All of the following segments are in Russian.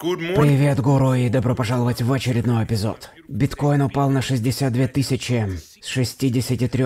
Привет, гуру, и добро пожаловать в очередной эпизод. Биткоин упал на 62 тысячи с 63,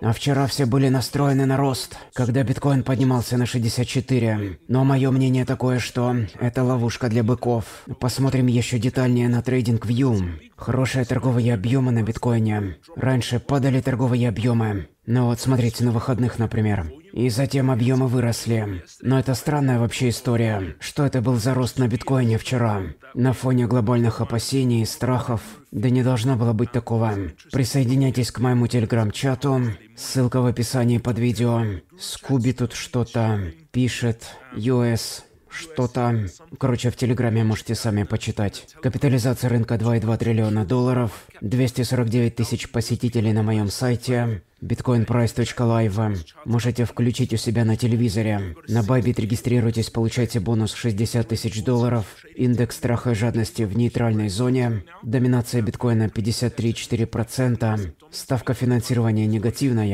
а вчера все были настроены на рост, когда биткоин поднимался на 64. Но мое мнение такое, что это ловушка для быков. Посмотрим еще детальнее на трейдинг вью. Хорошие торговые объемы на биткоине. Раньше падали торговые объемы. Но вот смотрите, на выходных, например. И затем объемы выросли. Но это странная вообще история. Что это был за рост на биткоине вчера? На фоне глобальных опасений и страхов. Да не должно было быть такого. Присоединяйтесь к моему телеграм-чату. Ссылка в описании под видео. Скуби тут что-то пишет. US что-то. Короче, в Телеграме можете сами почитать. Капитализация рынка 2,2 триллиона долларов, 249 тысяч посетителей на моем сайте, bitcoinprice.live. Можете включить у себя на телевизоре. На Bybit регистрируйтесь, получайте бонус 60 тысяч долларов, индекс страха и жадности в нейтральной зоне, доминация биткоина 53,4%, ставка финансирования негативная,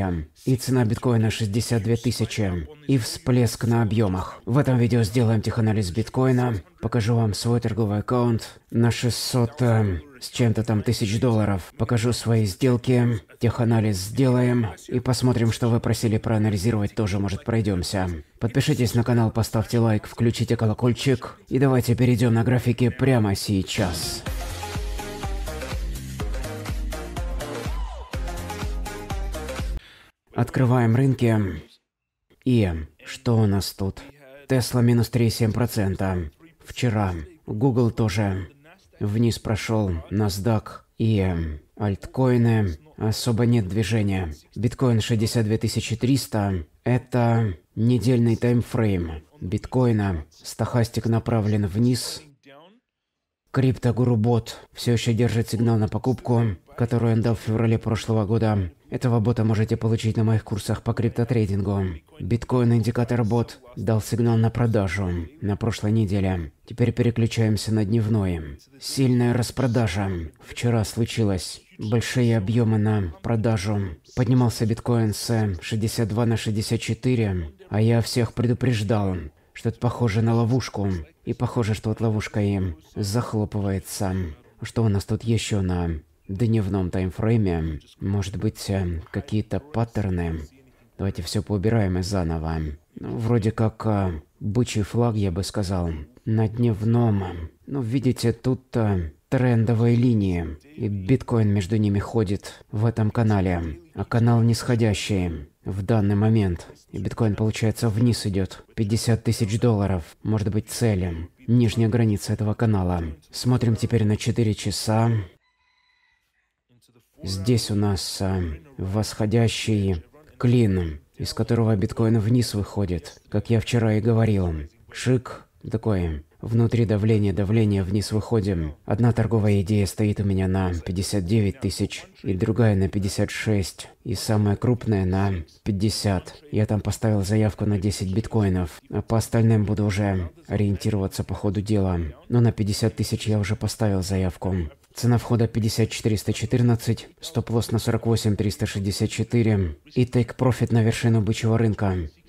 и цена биткоина 62 тысячи, и всплеск на объемах. В этом видео сделаем теханализ биткоина, Покажу вам свой торговый аккаунт на 600 э, с чем-то там тысяч долларов. Покажу свои сделки, теханализ сделаем и посмотрим, что вы просили проанализировать, тоже может пройдемся. Подпишитесь на канал, поставьте лайк, включите колокольчик и давайте перейдем на графики прямо сейчас. Открываем рынки. И что у нас тут? Тесла минус 3,7% вчера. Google тоже вниз прошел, NASDAQ и альткоины. Особо нет движения. Биткоин 62 300 – это недельный таймфрейм биткоина. Стахастик направлен вниз. Криптогуру бот все еще держит сигнал на покупку, которую он дал в феврале прошлого года. Этого бота можете получить на моих курсах по криптотрейдингу. Биткоин-индикатор-бот дал сигнал на продажу на прошлой неделе. Теперь переключаемся на дневной. Сильная распродажа. Вчера случилось. Большие объемы на продажу. Поднимался биткоин с 62 на 64, а я всех предупреждал, что это похоже на ловушку. И похоже, что вот ловушка им захлопывается. Что у нас тут еще на дневном таймфрейме, может быть, э, какие-то паттерны. Давайте все поубираем и заново. Ну, вроде как а, бычий флаг, я бы сказал, на дневном. Ну, видите, тут а, трендовые линии, и биткоин между ними ходит в этом канале, а канал нисходящий в данный момент. И биткоин, получается, вниз идет. 50 тысяч долларов, может быть, цель. Нижняя граница этого канала. Смотрим теперь на 4 часа. Здесь у нас а, восходящий клин, из которого биткоин вниз выходит, как я вчера и говорил. Шик такой. Внутри давление, давление, вниз выходим. Одна торговая идея стоит у меня на 59 тысяч, и другая на 56, и самая крупная на 50. Я там поставил заявку на 10 биткоинов, а по остальным буду уже ориентироваться по ходу дела. Но на 50 тысяч я уже поставил заявку. Цена входа 5414, стоп-лосс на 48364 и тейк-профит на вершину бычьего рынка.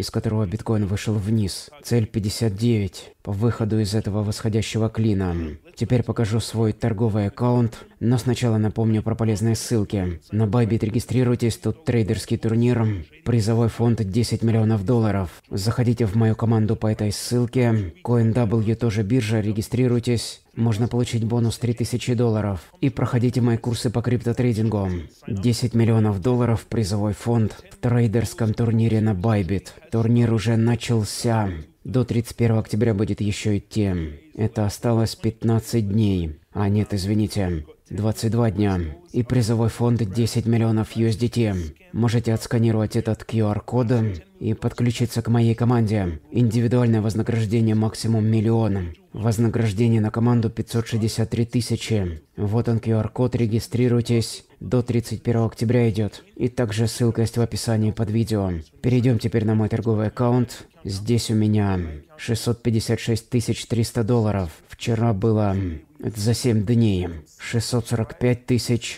из которого биткоин вышел вниз. Цель 59 по выходу из этого восходящего клина. Теперь покажу свой торговый аккаунт, но сначала напомню про полезные ссылки. На Байбит. регистрируйтесь, тут трейдерский турнир, призовой фонд 10 миллионов долларов. Заходите в мою команду по этой ссылке. CoinW тоже биржа, регистрируйтесь. Можно получить бонус 3000 долларов. И проходите мои курсы по криптотрейдингу. 10 миллионов долларов призовой фонд в трейдерском турнире на Байбит. Турнир уже начался. До 31 октября будет еще идти. Это осталось 15 дней. А нет, извините, 22 дня и призовой фонд 10 миллионов USDT. Можете отсканировать этот QR-код и подключиться к моей команде. Индивидуальное вознаграждение максимум миллион. Вознаграждение на команду 563 тысячи. Вот он QR-код, регистрируйтесь. До 31 октября идет. И также ссылка есть в описании под видео. Перейдем теперь на мой торговый аккаунт. Здесь у меня 656 300 долларов. Вчера было за 7 дней. 645 тысяч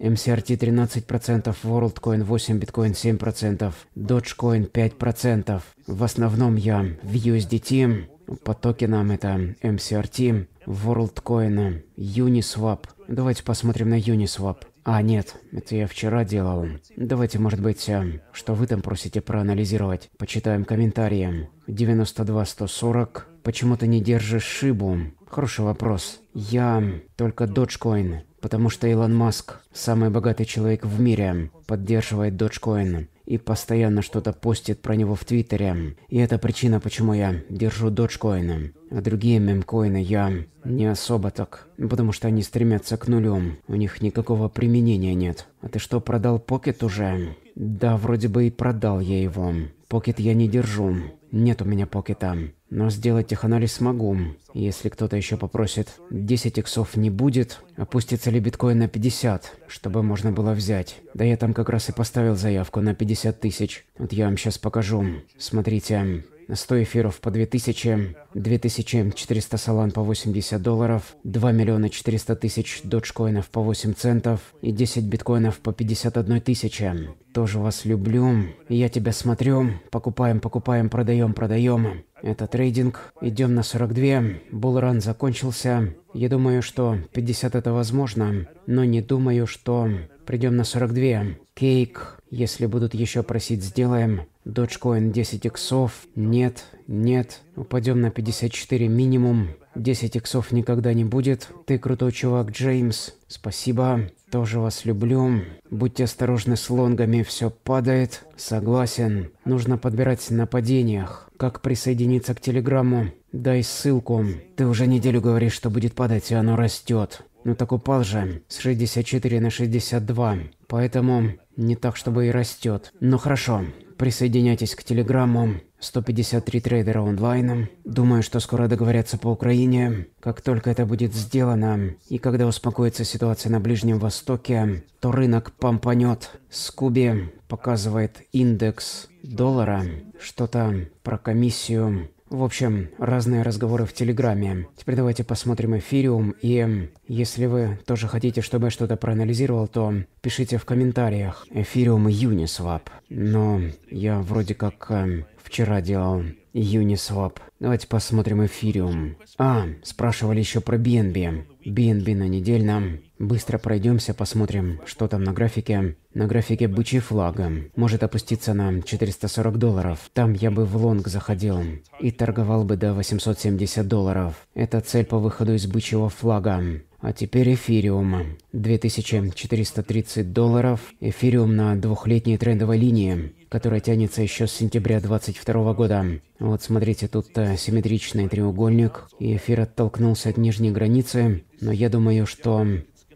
MCRT 13%, WorldCoin 8%, Bitcoin 7%, Dogecoin 5%. В основном я в USDT, по токенам это MCRT, WorldCoin, Uniswap. Давайте посмотрим на Uniswap. А, нет, это я вчера делал. Давайте, может быть, э, что вы там просите проанализировать. Почитаем комментарии. 92-140. Почему ты не держишь шибу? Хороший вопрос. Я только Dogecoin Потому что Илон Маск, самый богатый человек в мире, поддерживает Dogecoin и постоянно что-то постит про него в Твиттере. И это причина, почему я держу Dogecoin. А другие мемкоины я не особо так, потому что они стремятся к нулю. У них никакого применения нет. А ты что, продал Покет уже? Да, вроде бы и продал я его. Покет я не держу. Нет у меня покета, но сделать теханализ смогу. Если кто-то еще попросит, 10 иксов не будет, опустится ли биткоин на 50, чтобы можно было взять. Да я там как раз и поставил заявку на 50 тысяч. Вот я вам сейчас покажу. Смотрите. 100 эфиров по 2000, 2400 салан по 80 долларов, 2 миллиона 400 тысяч доджкоинов по 8 центов и 10 биткоинов по 51 тысяче. Тоже вас люблю. Я тебя смотрю. Покупаем, покупаем, продаем, продаем. Это трейдинг. Идем на 42. Булран закончился. Я думаю, что 50 это возможно, но не думаю, что придем на 42. Кейк, если будут еще просить, сделаем. Dogecoin 10 иксов. Нет, нет. Упадем на 54 минимум. 10 иксов никогда не будет. Ты крутой чувак, Джеймс. Спасибо. Тоже вас люблю. Будьте осторожны с лонгами, все падает. Согласен. Нужно подбирать на падениях. Как присоединиться к телеграмму? Дай ссылку. Ты уже неделю говоришь, что будет падать, и оно растет. Ну так упал же с 64 на 62. Поэтому не так, чтобы и растет. Но ну хорошо, Присоединяйтесь к телеграммам. 153 трейдера онлайном. Думаю, что скоро договорятся по Украине. Как только это будет сделано, и когда успокоится ситуация на Ближнем Востоке, то рынок помпанет. Скуби показывает индекс доллара. Что-то про комиссию в общем, разные разговоры в Телеграме. Теперь давайте посмотрим эфириум, и если вы тоже хотите, чтобы я что-то проанализировал, то пишите в комментариях. Эфириум и Uniswap. Но я вроде как э, вчера делал Uniswap. Давайте посмотрим эфириум. А, спрашивали еще про BNB. BNB на недельном Быстро пройдемся, посмотрим, что там на графике. На графике бычий флаг. Может опуститься на 440 долларов. Там я бы в лонг заходил и торговал бы до 870 долларов. Это цель по выходу из бычьего флага. А теперь эфириум. 2430 долларов. Эфириум на двухлетней трендовой линии, которая тянется еще с сентября 2022 года. Вот смотрите, тут э, симметричный треугольник. И эфир оттолкнулся от нижней границы. Но я думаю, что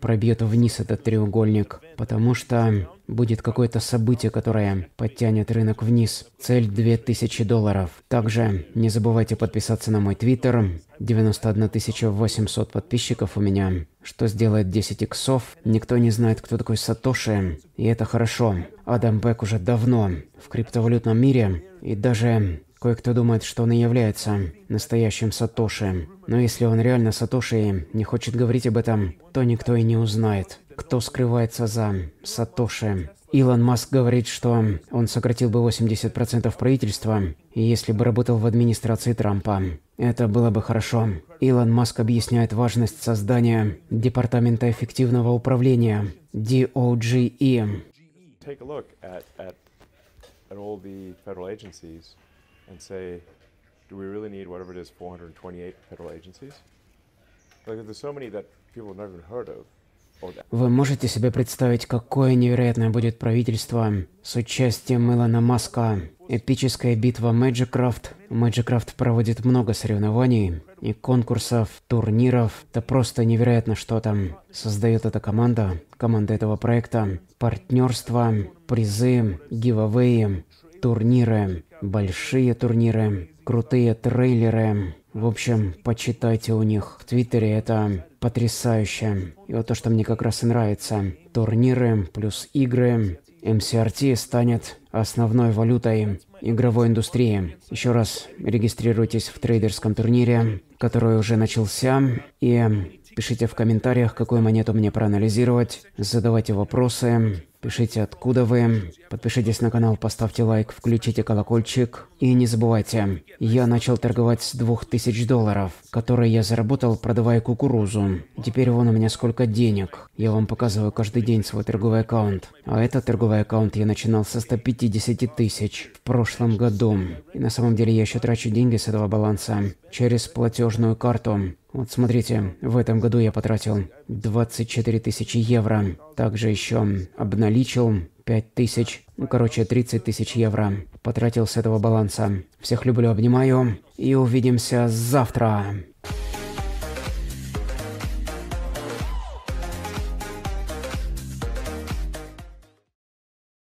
пробьет вниз этот треугольник, потому что будет какое-то событие, которое подтянет рынок вниз. Цель 2000 долларов. Также не забывайте подписаться на мой твиттер. 91 800 подписчиков у меня. Что сделает 10 иксов? Никто не знает, кто такой Сатоши. И это хорошо. Адам Бек уже давно в криптовалютном мире. И даже Кое-кто думает, что он и является настоящим Сатоши. Но если он реально Сатоши и не хочет говорить об этом, то никто и не узнает, кто скрывается за Сатоши. Илон Маск говорит, что он сократил бы 80% правительства, если бы работал в администрации Трампа. Это было бы хорошо. Илон Маск объясняет важность создания Департамента эффективного управления, DOGE. Take a look at, at, at all the federal agencies and say, do we really need whatever it is, 428 federal agencies? Like, there's so many that people have never even heard of. Вы можете себе представить, какое невероятное будет правительство с участием Илона Маска? Эпическая битва Magicraft. Magicraft проводит много соревнований и конкурсов, турниров. Это просто невероятно, что там создает эта команда, команда этого проекта. Партнерство, призы, гивовые, турниры большие турниры, крутые трейлеры. В общем, почитайте у них. В Твиттере это потрясающе. И вот то, что мне как раз и нравится. Турниры плюс игры. MCRT станет основной валютой игровой индустрии. Еще раз регистрируйтесь в трейдерском турнире, который уже начался, и пишите в комментариях, какую монету мне проанализировать, задавайте вопросы, Пишите, откуда вы. Подпишитесь на канал, поставьте лайк, включите колокольчик. И не забывайте, я начал торговать с двух тысяч долларов, которые я заработал, продавая кукурузу. Теперь вон у меня сколько денег. Я вам показываю каждый день свой торговый аккаунт. А этот торговый аккаунт я начинал со 150 тысяч в прошлом году. И на самом деле я еще трачу деньги с этого баланса через платежную карту. Вот смотрите, в этом году я потратил 24 тысячи евро. Также еще обналичил 5 тысяч, ну короче, 30 тысяч евро. Потратил с этого баланса. Всех люблю, обнимаю и увидимся завтра.